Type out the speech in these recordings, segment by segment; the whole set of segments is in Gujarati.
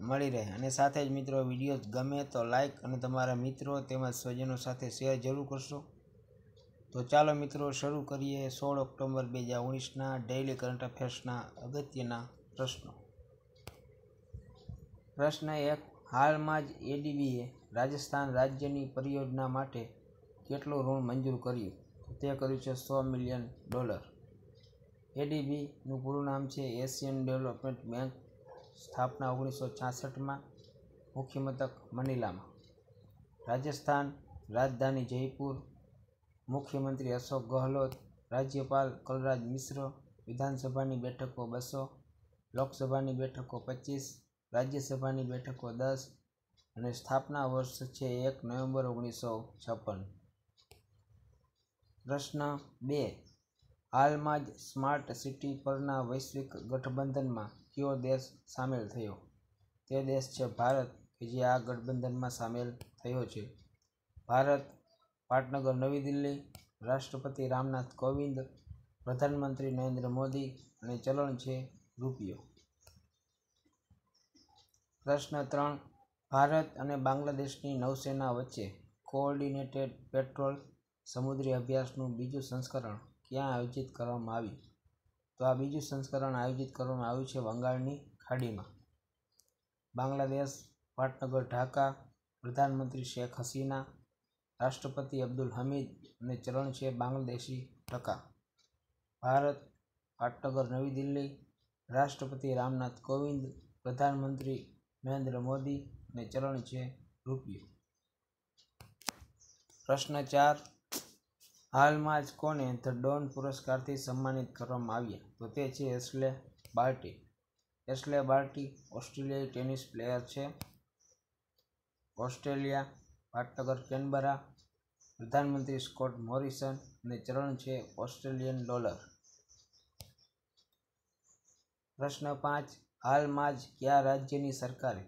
મળી રહે અને સાથે જ મિત્રો વિડીયો ગમે તો લાઇક અને તમારા મિત્રો તેમજ સ્વજનો સાથે શેર જરૂર કરશો તો ચાલો મિત્રો શરૂ કરીએ સોળ ઓક્ટોબર બે હજાર ઓગણીસના ડેઇલી કરંટ અફેર્સના અગત્યના પ્રશ્નો પ્રશ્ન એક હાલમાં જ એડીબીએ રાજસ્થાન રાજ્યની પરિયોજના માટે કેટલું ઋણ મંજૂર કર્યું તે કર્યું છે સો મિલિયન ડોલર એડીબીનું પૂરું નામ છે એશિયન ડેવલપમેન્ટ બેંક સ્થાપના ઓગણીસો છાસઠમાં મુખ્યમથક મનીલામાં રાજસ્થાન રાજધાની જયપુર મુખ્યમંત્રી અશોક ગહલોત રાજ્યપાલ કલરાજ મિશ્ર વિધાનસભાની બેઠકો બસો લોકસભાની બેઠકો પચીસ રાજ્યસભાની બેઠકો દસ અને સ્થાપના વર્ષ છે એક નવેમ્બર ઓગણીસો છપ્પન પ્રશ્ન બે હાલમાં જ સ્માર્ટ સિટી પરના વૈશ્વિક ગઠબંધનમાં કયો દેશ સામેલ થયો તે દેશ છે ભારત કે જે આ ગઠબંધનમાં સામેલ થયો છે ભારત પાટનગર નવી દિલ્હી રાષ્ટ્રપતિ રામનાથ કોવિંદ પ્રધાનમંત્રી નરેન્દ્ર મોદી અને ચલણ છે રૂપિયો પ્રશ્ન ત્રણ ભારત અને બાંગ્લાદેશની નૌસેના વચ્ચે કોઓર્ડિનેટેડ પેટ્રોલ સમુદ્રી અભ્યાસનું બીજું સંસ્કરણ ક્યાં આયોજિત કરવામાં આવ્યું તો આ બીજું સંસ્કરણ આયોજિત કરવામાં આવ્યું છે બંગાળની ખાડીમાં બાંગ્લાદેશ પાટનગર ઢાકા પ્રધાનમંત્રી શેખ હસીના રાષ્ટ્રપતિ અબ્દુલ હમીદ અને ચરણ છે બાંગ્લાદેશી ટકા ભારત પાટનગર નવી દિલ્હી રાષ્ટ્રપતિ રામનાથ કોવિંદ પ્રધાનમંત્રી નરેન્દ્ર મોદી અને ચરણ છે રૂપિયો પ્રશ્ન ચાર હાલમાં જ કોને ધ ડોન પુરસ્કારથી સન્માનિત કરવામાં આવ્યા તો તે છે એસ્લે બાર્ટી એસ્લે બાર્ટી ઓસ્ટ્રેલિયાઈ ટેનિસ પ્લેયર છે ઓસ્ટ્રેલિયા પાટનગર કેનબરા પ્રધાનમંત્રી સ્કોટ મોરિસન અને ચરણ છે ઓસ્ટ્રેલિયન ડોલર પ્રશ્ન પાંચ હાલમાં જ કયા રાજ્યની સરકારે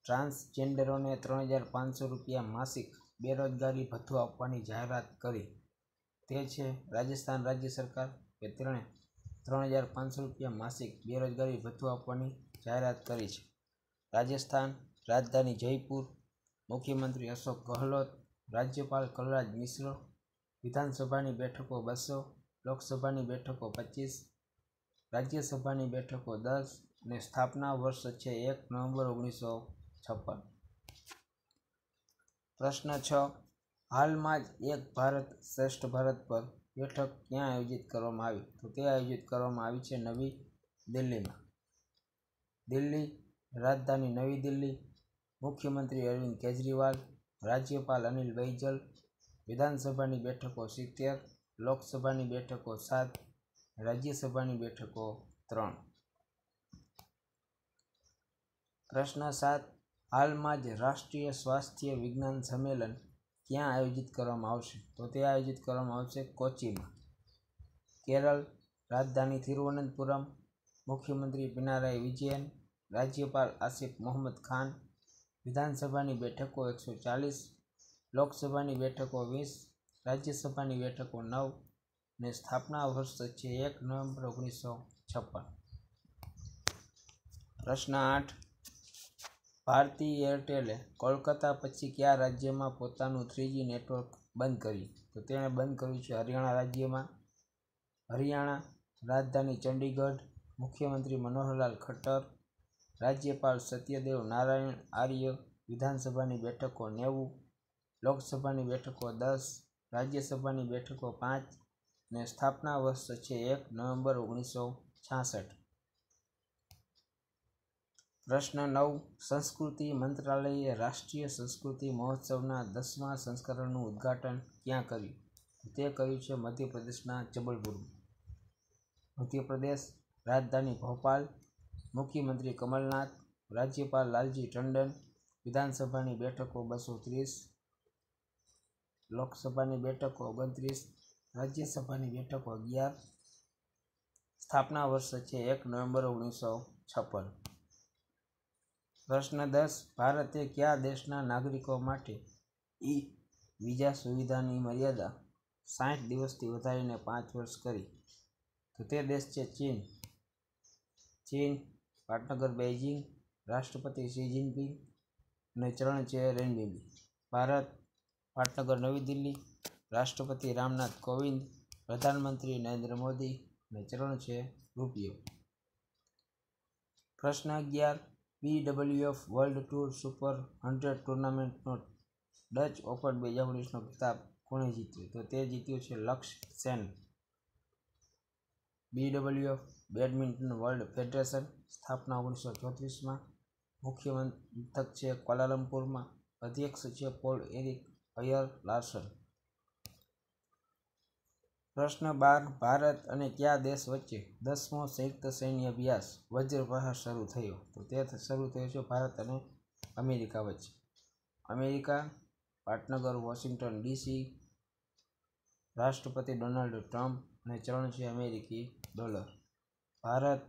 ટ્રાન્સજેન્ડરોને ત્રણ હજાર પાંચસો રૂપિયા માસિક બેરોજગારી ભથ્થું આપવાની જાહેરાત કરી તે છે રાજસ્થાન રાજ્ય સરકાર કે તેણે ત્રણ હજાર પાંચસો રૂપિયા માસિક બેરોજગારી ભથ્થું આપવાની જાહેરાત કરી છે રાજસ્થાન રાજધાની જયપુર મુખ્યમંત્રી અશોક ગહલોત રાજ્યપાલ કલરાજ મિશ્ર વિધાનસભાની બેઠકો બસો લોકસભાની બેઠકો પચીસ રાજ્યસભાની બેઠકો દસ અને સ્થાપના વર્ષ છે એક નવેમ્બર ઓગણીસો છપ્પન પ્રશ્ન છ હાલમાં જ એક ભારત શ્રેષ્ઠ ભારત પર બેઠક ક્યાં આયોજિત કરવામાં આવી તો તે આયોજિત કરવામાં આવી છે નવી દિલ્હીમાં દિલ્હી રાજધાની નવી દિલ્હી મુખ્યમંત્રી અરવિંદ કેજરીવાલ રાજ્યપાલ અનિલ બૈજલ વિધાનસભાની બેઠકો સિત્તેર લોકસભાની બેઠકો સાત રાજ્યસભાની બેઠકો ત્રણ પ્રશ્ન સાત હાલમાં જ રાષ્ટ્રીય સ્વાસ્થ્ય વિજ્ઞાન સંમેલન ક્યાં આયોજિત કરવામાં આવશે તો તે આયોજિત કરવામાં આવશે કોચીમાં કેરળ રાજધાની તિરુવનંતપુરમ મુખ્યમંત્રી પિનારાય વિજયન રાજ્યપાલ આસિફ મોહમ્મદ ખાન વિધાનસભાની બેઠકો એકસો ચાલીસ લોકસભાની બેઠકો વીસ રાજ્યસભાની બેઠકો નવ ને સ્થાપના વર્ષ છે એક નવેમ્બર ઓગણીસો છપ્પન પ્રશ્ન આઠ ભારતી એરટેલે કોલકાતા પછી કયા રાજ્યમાં પોતાનું થ્રીજી નેટવર્ક બંધ કર્યું તો તેણે બંધ કર્યું છે હરિયાણા રાજ્યમાં હરિયાણા રાજધાની ચંડીગઢ મુખ્યમંત્રી મનોહરલાલ ખટ્ટર રાજ્યપાલ સત્યદેવ નારાયણ આર્ય વિધાનસભાની બેઠકો નેવું લોકસભાની બેઠકો દસ રાજ્યસભાની બેઠકો પાંચ ને સ્થાપના વર્ષ છે એક નવેમ્બર ઓગણીસો છાસઠ પ્રશ્ન નવ સંસ્કૃતિ મંત્રાલયે રાષ્ટ્રીય સંસ્કૃતિ મહોત્સવના દસમા સંસ્કરણનું ઉદ્ઘાટન ક્યાં કર્યું તે કર્યું છે મધ્યપ્રદેશના જબલપુર મધ્યપ્રદેશ રાજધાની ભોપાલ મુખ્યમંત્રી કમલનાથ રાજ્યપાલ લાલજી ટંડન વિધાનસભાની બેઠકો બસો ત્રીસ લોકસભાની બેઠકો ઓગણત્રીસ રાજ્યસભાની બેઠકો અગિયાર સ્થાપના વર્ષ છે એક નવેમ્બર ઓગણીસો છપ્પન પ્રશ્ન દસ ભારતે કયા દેશના નાગરિકો માટે ઈ વિઝા સુવિધાની મર્યાદા સાઠ દિવસથી વધારીને પાંચ વર્ષ કરી તો તે દેશ છે ચીન ચીન પાટનગર બેઇજિંગ રાષ્ટ્રપતિ શી જિનપિંગ અને ચરણ છે રેનબીબી ભારત પાટનગર નવી દિલ્હી રાષ્ટ્રપતિ રામનાથ કોવિંદ પ્રધાનમંત્રી નરેન્દ્ર મોદી અને ચરણ છે રૂપિયો પ્રશ્ન અગિયાર BWF world tour super hundred ટુર્નામેન્ટનો ડચ ઓપન બે હજાર ઓગણીસનો ખિતાબ કોણે જીત્યો તો તે જીત્યો છે Lakshya Sen BWF badminton world federation સ્થાપના ઓગણીસો ચોત્રીસમાં મુખ્ય મથક છે કોલાલમપુરમાં અધ્યક્ષ છે પોલ એરિક અયર લાર્સન પ્રશ્ન બાર ભારત અને કયા દેશ વચ્ચે દસમો સંયુક્ત સૈન્ય અભ્યાસ વજ્રપ્રહાર શરૂ થયો તો તે શરૂ થયો છે ભારત અને અમેરિકા વચ્ચે અમેરિકા પાટનગર વોશિંગ્ટન ડીસી રાષ્ટ્રપતિ ડોનાલ્ડ ટ્રમ્પ અને ચરણ છે અમેરિકી ડોલર ભારત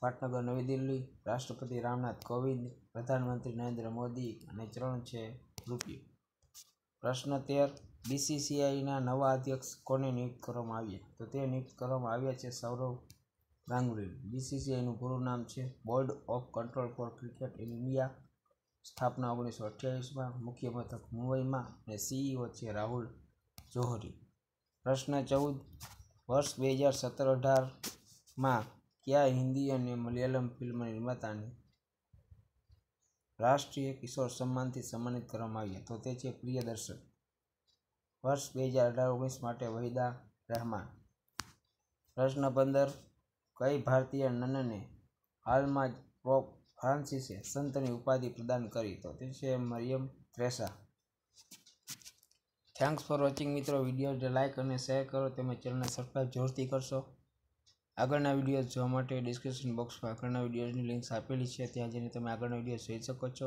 પાટનગર નવી દિલ્હી રાષ્ટ્રપતિ રામનાથ કોવિંદ પ્રધાનમંત્રી નરેન્દ્ર મોદી અને ચરણ છે રૂપિયો પ્રશ્ન તેર બીસીસીઆઈના નવા અધ્યક્ષ કોને નિયુક્ત કરવામાં આવ્યા તો તે નિયુક્ત કરવામાં આવ્યા છે સૌરવ ગાંગુલી બીસીસીઆઈનું પૂરું નામ છે board of control for cricket in India સ્થાપના ઓગણીસો અઠ્યાવીસમાં મુખ્ય મથક મુંબઈમાં અને સીઈઓ છે રાહુલ જોહરી પ્રશ્ન ચૌદ વર્ષ બે હજાર સત્તર અઢારમાં કયા હિન્દી અને મલયાલમ ફિલ્મ નિર્માતાને રાષ્ટ્રીય કિશોર સન્માનથી સન્માનિત કરવામાં આવ્યા તો તે છે પ્રિયદર્શન વર્ષ બે હજાર અઢાર ઓગણીસ માટે વહીદા રહેમાન પ્રશ્ન પંદર કઈ ભારતીય નનને હાલમાં જ પોપ ફ્રાન્સિસે સંતની ઉપાધિ પ્રદાન કરી તો તે છે Mariam Thresia thanks for watching મિત્રો વિડીયોને લાઇક અને શેર કરો તેમજ ચેનલને સબસ્ક્રાઈબ જોરથી કરશો આગળના વિડીયો જોવા માટે ડિસ્ક્રિપ્શન બોક્સમાં આગળના વિડીયોની લિંક્સ આપેલી છે ત્યાં જઈને તમે આગળના વિડીયો જોઈ શકો છો